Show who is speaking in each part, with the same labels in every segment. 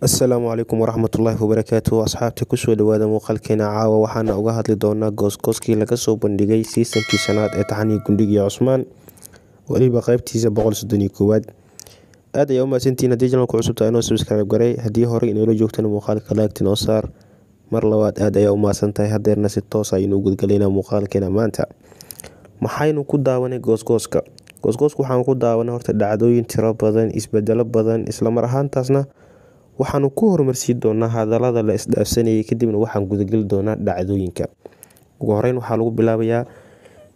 Speaker 1: assalaamu calaykum waraxmatullaahi wabarakaatu asxaabta kusoo dhawaada muuqaalkeena caawa waxaana uga hadli doonaa goosgooskii laga soo bandhigay siisankii shanaad ee taxanii gundhigii cusmaan weliba qaybtiisa qooaad aad ayaa u mahadsantiin haddii janalku cusubta inoo subscribe garay haddii horey inoola joogtana muuqaalka laagtin oo saar mar labaad aad ayaa u mahadsan tahay hadeerna si toosa ah aynu gudgalaynaa muuqaalkeena maanta maxaynu ku daawanay goosgooska goosgooska waxaan ku daawanay horta dhacdooyin tiro badan isbedelo badan islamar ahaantaasna Waxaanu ku horumarsii doonaa hadalada la isdhaafsanayay kadibna waxaan gudageli doonaa dhacdooyinka. Ugu horeyn waxaa lagu bilaabayaa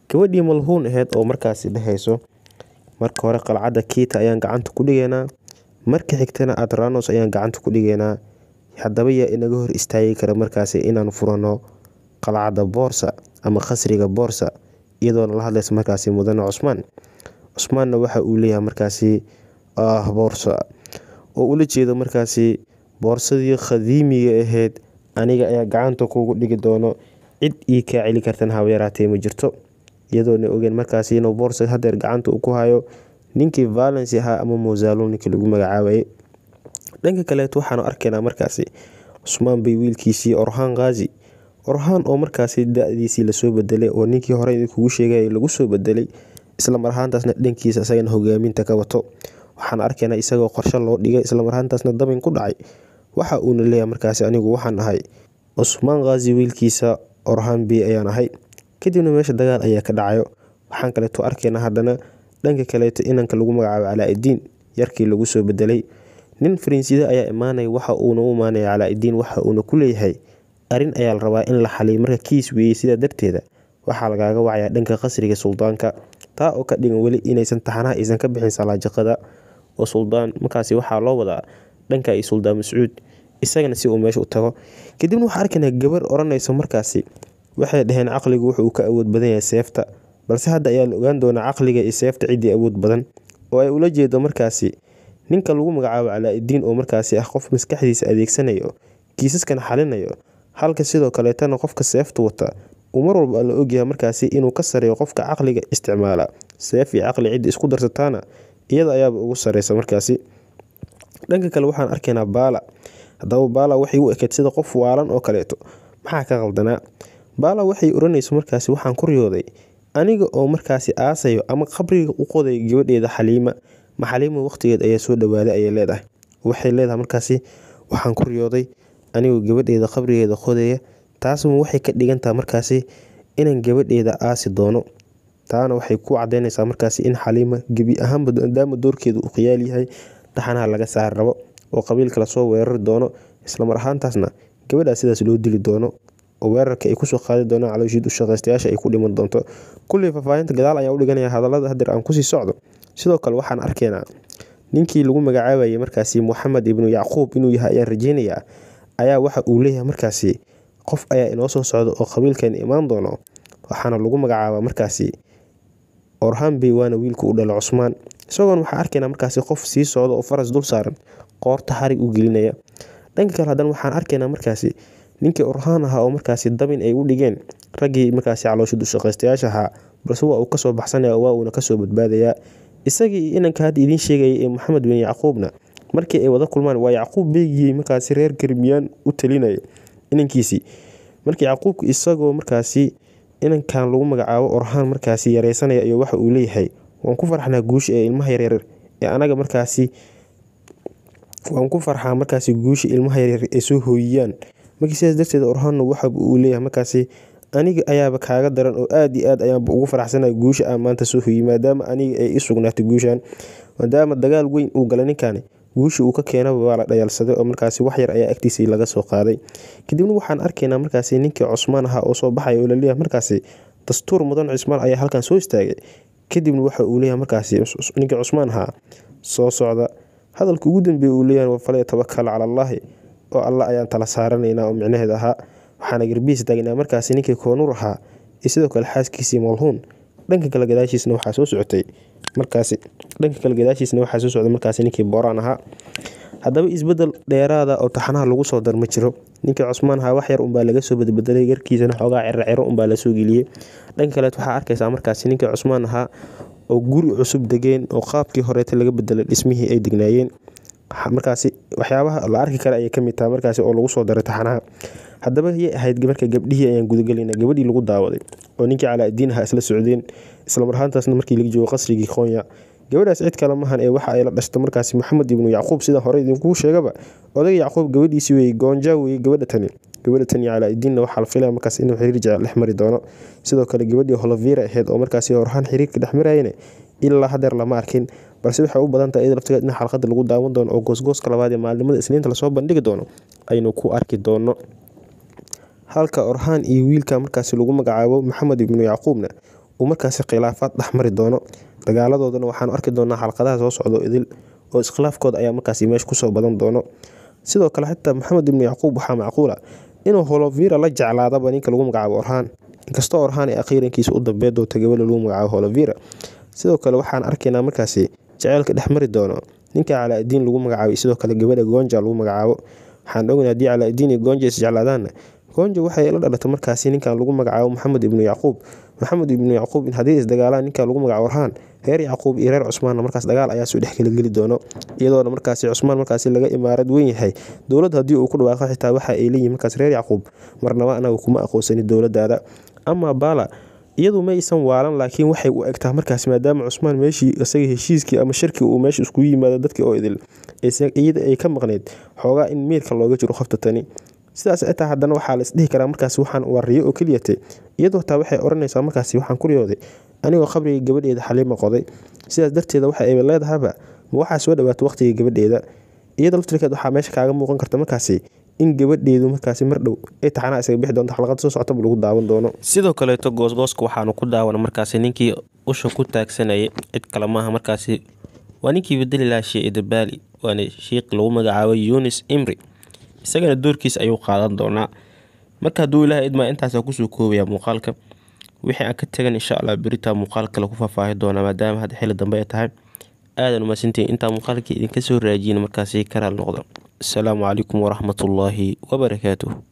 Speaker 1: gabadhii malhuun aheyd oo markaasi dhehayso marka hore qalcadda kiita ayaan gacanta ku dhigaynaa marka xigtana adranos ayaan gacanta ku dhigaynaa haddaba yaa inaga hor istaagi kara markaasi inaan furano qalcadda boorsa ama khasriga boorsa iyadoona la hadlaysa markaasi mudane cusmaan cusmaanna waxa uu leeyahay markaasi ah boorsa oo ula jeedo markaasi boorsadii khadiimiga aheyd aniga ayaa gacanta kuugu dhigi doono cid ii kaa celi kartan habayaraatee ma jirto iyadoona ogeen markaasi inuu boorsa hadeer gacanta uu ku hayo ninkii valency ahaa ama mosalo ninkii lagu magacaabaye dhanka kaleet waxaanu arkaynaa markaasi cusmaan bay wiilkiisii orhaan khaasi orhaan oo markaasi da-diisii lasoo bedelay oo ninkii hore idinkugu sheegay lagu soo bedelay isla ahaantaasna dhankiisa isagana hogaaminta ka wato waxaan arkaynaa isagoo qorshe loo dhigay islamarhaantaasna dabin ku dhacay waxa uuna leeyahay markaasi anigu waxaan ahay cusmaan khaasi wiilkiisa orhan bi ayaan ahay kadibna meesha dagaal ayaa ka dhacayo waxaan kaleeto arkaynaa haddana dhanka kaleeto inanka lagu magacaabo calaa-idiin yarkii lagu soo bedelay nin fariinsida ayaa imaanaya waxa uuna u imaanaya calaa-idiin waxa uuna ku leeyahay arrin ayaa la rabaa in la xaliyo marka kiis weeyey sidaa darteeda waxaa lagaaga wacayaa dhanka qasriga suldaanka taa oo ka dhigan weli inaysan taxanaha aysan ka bixin salaajaqada oo suldaan markaasi waxaa loo wadaa dhanka iyo suldaan mascuud isagana si uu meesha u tago kadibna waxaa arkaynaa gabar oranayso markaasi waxay dhaheen caqligu wuxuu ka awood badan yahay seefta balse hadda ayaa la ogaan doonaa caqliga iyo seefta ciddii awood badan oo ay ula jeedo markaasi ninka lagu magacaabo calaa-idiin oo markaasi ah qof maskaxdiisa adeegsanayo kiisaskan xalinayo halka sidoo kaleetana qofka seefta wata uu mar walba la ogyahay markaasi inuu ka sareeyo qofka caqliga isticmaala seef iyo caqli cidda isku darsataana iyada ayaaba ugu sareysa markaasi dhanka kale waxaan arkaynaa baala hadaba baala waxay u ekayd sida qof waalan oo kaleeto maxaa ka qaldanaa baala waxay oranayso markaasi waxaan ku riyooday aniga oo markaasi aasayo ama qabriga u qoday gabadheeda xaliima ma xaliima waqtigeed ayaa soo dhawaaday ayay leedahay waxay leedahay markaasi waxaan ku riyooday anigoo gabadheeda qabrigeeda qodaya taasuma waxay ka dhigan markaasi inaan gabadheeda aasi doono taana waxay ku cadeyneysaa markaasi in xaliima gebi ahaanba maadaama doorkeeda uu khiyaal yahay dhaxanaha laga saari rabo oo qabiilka lasoo weerari doono islamar ahaantaasna gabadhaa sidaas loo dili doono oo weerarka ay kusoo qaadi doonaan calooshiid ushaqaystayaasha ay ku dhiman doonto kullii faafaahinta gadaal ayaan u dhiganaya hadallada hadeer aan kusii socdo sidoo kale waxaan arkeynaa ninkii lagu magacaabayay markaasi moxamed ibnu yacquub inuu yahay ayaan rajeynayaa ayaa waxa uu leeyahay markaasi qof ayaa inoo soo socda oo qabiilkeena imaan doono waxaana lagu magacaabaa markaasi orhanbey waana wiilka u dhalo cusmaan isagoona waxaa arkaynaa markaasi qof sii socda oo faras dul saaran qoorta harig u gelinaya dhanka kale haddana waxaan arkaynaa markaasi ninkii orhaan ahaa oo markaasi dabin ay u dhigeen raggii markaasi caloosha dushaqaystayaasha ahaa balse waa uu kasoo baxsanaya waa uuna kasoo badbaadayaa isagii inanka hadda idiin sheegayay ee maxamed bin yacquubna markii ay wada kulmaan waa yacquub beegiyey markaasi reer garmiyaan u talinaya inankiisii marka yacquubka isagoo markaasi inankan lagu magacaabo Orhan markaasi yareysanaya iyo waxa uu leeyahay waan ku farxnaa guusha ee ilmaha yaryar ee anaga markaasi waan ku farxaa markaasi guusha ilmaha yaryar ay soo hooyiyaan markii sidaas darteed orhanno waxaaba uu leeyahay markaasi aniga ayaaba kaaga daran oo aada iyo aad ayaanba ugu faraxsanahay guusha aan maanta soo hooyiyay maadaama aniga ay i sugnaatay guushan maadaama dagaal weyn uu galay ninkaani guusha uu ka keenaba waa la dhayaalsaday oo markaasi wax yar ayaa agtiisii laga soo qaaday kadibna waxaan arkaynaa markaasi ninkii cusmaan ahaa oo soo baxaya oo laleeyahay markaasi dastuur mudan cismaan ayaa halkan soo istaagay kadibna waxa uu leeyahay markaasi ninkii cusmaan ahaa soo socda hadalka ugu dambeeya uu leeyahay wafalaya tabakal cala oo alla ayaan tala saaranaynaa oo micnaheed ahaa waxaana garbihiis taagnaa markaasi ninkii koonuur ahaa iyo sidoo kale xaaskiisii malhuun dhanka kale gadaashiisna waxaa soo socotay markaasi dhanka kale gadaashiisna waxaa soo socday markaasi ninkii booraan ahaa haddaba isbedel dheeraada oo taxanaha lagu soo dar jiro ninkii cusmaan ahaa wax yar unbaa laga soo badbedelay garkiisana xoogaa cirociro unbaa la soo geliyey dhanka kaleed waxaa arkaysaa markaasi ninkii cusmaan ahaa oo guri cusub degeen oo qaabkii horeeta laga bedelay dhismihii ay degnaayeen markaasi waxyaabaha la arki kara ayay kamid tahay markaasi oo lagu soo daray taxanaha haddaba yay ahayd marka ayaan gudagelina gabadhii lagu daawaday oo ninkii calaadiin aha isla socdeen islamarhaantaasna markii laga joogo qasrigii qoonya gabadhaas cid kale maahan ee waxa ay la dhashta markaasi maxamed ibnu yacquub sida hore idinkuu sheegaba odaga yacquub gabadhiisi weye goonja weye gabadha tani gabadha tani calaaidiinna waxaa la filaya markaas inuu xiriirja dhex mari doono sidoo kale gabadhii holovira ahayd oo markaasi horhaan xiriirka dhexmarayana ilaa hadeer lama arkin balse waxay u badan tahay id in xalqada lagu daawan doono oo goosgooska labaad ee maalimada isniinta lasoo bandhigi doono aynu ku arki doono halka Orhan iyo wiilka markaasi lagu magacaabo Maxamed ibnu Yacquubna uu markaasi khilaafaad dhex doono dagaaladoodana waxaanu arki doonaa xalqadaha soo socdo idil oo iskhilaafkooda ayaa markaasi meesha kusoo badan doono sidoo kale xitaa maxamed ibnu yacquub waxaa macquula inuu holovira la jeclaadaba ninka lagu magacaabo orhaan inkastoo orhaan ee akhiirankiisa u dambee doonta lagu magacaabo holovira sidoo kale waxaan arkaynaa markaasi jaceylka dhex doono ninka calaadiin lagu magacaabay sidoo kale gabadha goonja lagu magacaabo waxaan ognay haddii iyo goonja is jeclaadaanna goonjo waxay la dhalatay markaasi ninkan lagu magacaabo maxamed ibnu yacquub maxamed ibnu yacquub haddii isdagaalaan ninkan lagu magacabo warhaan reer yacquub iyo reer cusmaanna markaas dagaal ayaa soo dhexgelingeli doono iyadoona markaasi cusmaan markaasi laga imaarad weyn yahay dowlad haddii uu ku dhawaaqo xitaa waxa ay leeyihin markaas reer yacquub marnaba anaga kuma aqoonsani dowladaada ama baala iyadu ma aysan waalan laakiin waxay u egtaa markaas maadaama cusmaan meeshii isaga heshiiskii ama shirkii uu meesha iskugu yimaado dadkii oo idil iyada ay ka maqneyd xoogaa in meerka looga jiro qofta tani sidaas etaa haddana waxaa la isdhihi karaa markaas waxaan wariyo oo keliyatay iyadoo taa waxay odhanaysaa markaasi waxaan ku riyooday anigoo qabrigii gabadheeda xaliima qoday sidaas darteeda waxa ay leedahaba ma soo dhawaata waqhtigii gabadheeda iyada laftirkeed waxaa meesha kaaga muuqan karta markaasi in gabadheedu markaasi mar dhow ay taxanaa isaga bixi doonto xalaqada soo socotabu lagu daawan doono sidoo kaleeto goosgooska waxaanu ku daawan markaas ninkii usha ku taagsanayay cid kale maaha markaasi waa ninkii bedeli lahaa sheedabaali waana shiiqi lagu magacaabay yunis imri isagana doorkiis ayuu qaadan doonaa marka hadduu ilaha idmaa intaasa kusoo koobaya muuqaalka wixii aan ka tegan insha allah beritaa muuqaal kale ku faahfaahi doonaa maadaama hadda xilli dambe ay tahay aadan umaadsantahi intaa muuqaalkii idinka soo raajiyin markaasi karaal noqdo asalaamu calaykum waraxmatullaahi wabarakaatuh